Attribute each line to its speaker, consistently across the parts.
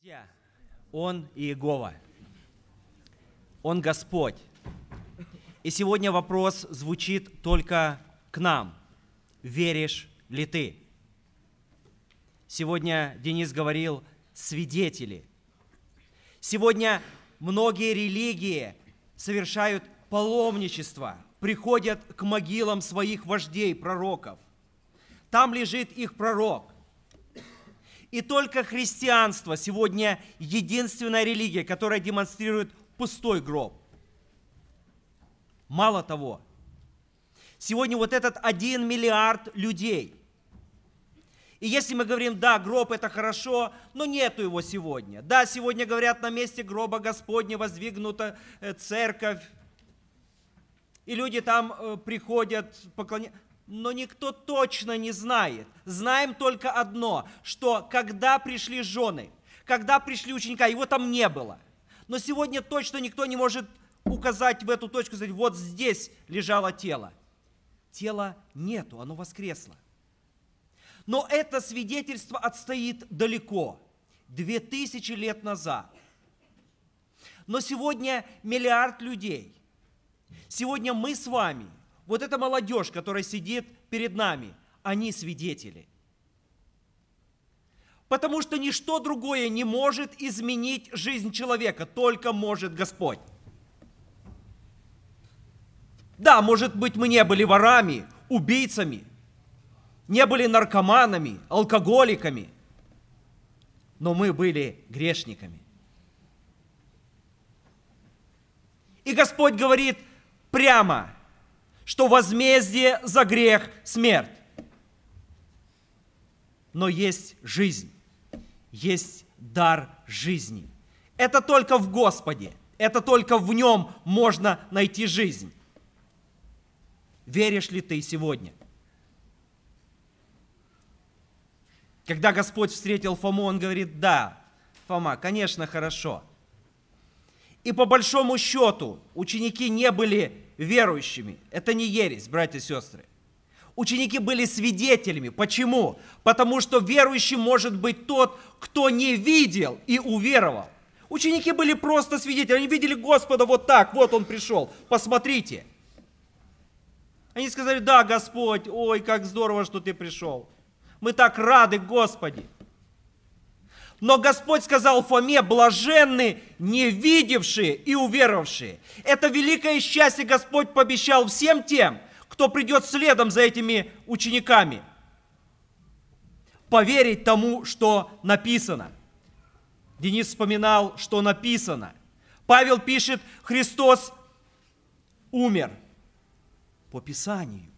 Speaker 1: Судья, Он Иегова, Он Господь. И сегодня вопрос звучит только к нам. Веришь ли ты? Сегодня Денис говорил «свидетели». Сегодня многие религии совершают паломничество, приходят к могилам своих вождей, пророков. Там лежит их пророк, и только христианство сегодня единственная религия, которая демонстрирует пустой гроб. Мало того, сегодня вот этот один миллиард людей. И если мы говорим, да, гроб это хорошо, но нету его сегодня. Да, сегодня говорят, на месте гроба Господня воздвигнута э, церковь, и люди там э, приходят, поклоняются но никто точно не знает. Знаем только одно, что когда пришли жены, когда пришли ученика, его там не было. Но сегодня точно никто не может указать в эту точку, сказать, вот здесь лежало тело. Тела нету, оно воскресло. Но это свидетельство отстоит далеко, две тысячи лет назад. Но сегодня миллиард людей, сегодня мы с вами – вот эта молодежь, которая сидит перед нами, они свидетели. Потому что ничто другое не может изменить жизнь человека, только может Господь. Да, может быть, мы не были ворами, убийцами, не были наркоманами, алкоголиками, но мы были грешниками. И Господь говорит прямо – что возмездие за грех – смерть. Но есть жизнь, есть дар жизни. Это только в Господе, это только в Нем можно найти жизнь. Веришь ли ты сегодня? Когда Господь встретил Фому, он говорит, да, Фома, конечно, хорошо. И по большому счету ученики не были верующими. Это не ересь, братья и сестры. Ученики были свидетелями. Почему? Потому что верующим может быть тот, кто не видел и уверовал. Ученики были просто свидетелями. Они видели Господа вот так, вот Он пришел, посмотрите. Они сказали, да, Господь, ой, как здорово, что Ты пришел. Мы так рады, Господи. Но Господь сказал Фоме, блаженны не видевшие и уверовавшие. Это великое счастье Господь пообещал всем тем, кто придет следом за этими учениками. Поверить тому, что написано. Денис вспоминал, что написано. Павел пишет, Христос умер по Писанию.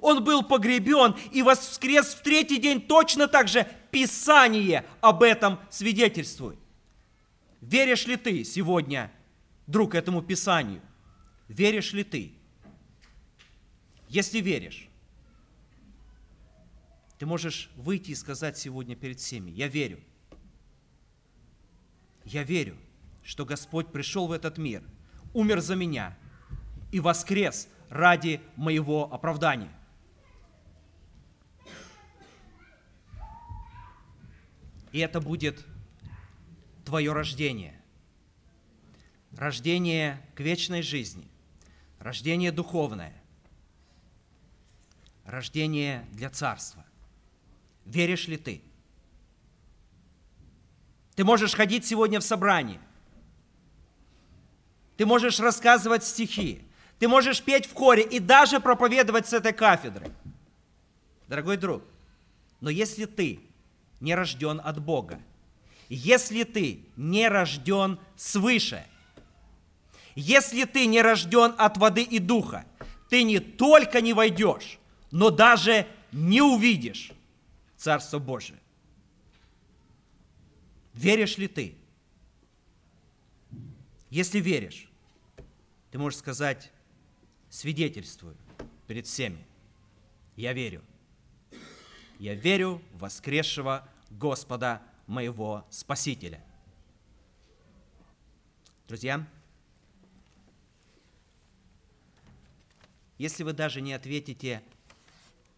Speaker 1: Он был погребен и воскрес в третий день точно так же. Писание об этом свидетельствует. Веришь ли ты сегодня, друг, этому Писанию? Веришь ли ты? Если веришь, ты можешь выйти и сказать сегодня перед всеми, я верю. Я верю, что Господь пришел в этот мир, умер за меня и воскрес ради моего оправдания. И это будет твое рождение. Рождение к вечной жизни. Рождение духовное. Рождение для царства. Веришь ли ты? Ты можешь ходить сегодня в собрании. Ты можешь рассказывать стихи. Ты можешь петь в хоре и даже проповедовать с этой кафедры. Дорогой друг, но если ты не рожден от Бога. Если ты не рожден свыше, если ты не рожден от воды и духа, ты не только не войдешь, но даже не увидишь Царство Божие. Веришь ли ты? Если веришь, ты можешь сказать, свидетельствую перед всеми, я верю – я верю в воскресшего Господа моего Спасителя. Друзья, если вы даже не ответите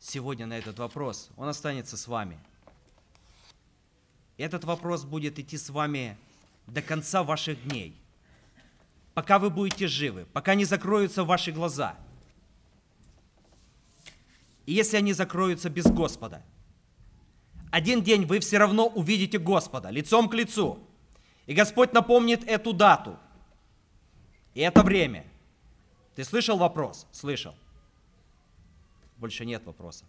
Speaker 1: сегодня на этот вопрос, он останется с вами. Этот вопрос будет идти с вами до конца ваших дней, пока вы будете живы, пока не закроются ваши глаза – и если они закроются без Господа. Один день вы все равно увидите Господа лицом к лицу. И Господь напомнит эту дату и это время. Ты слышал вопрос? Слышал. Больше нет вопроса.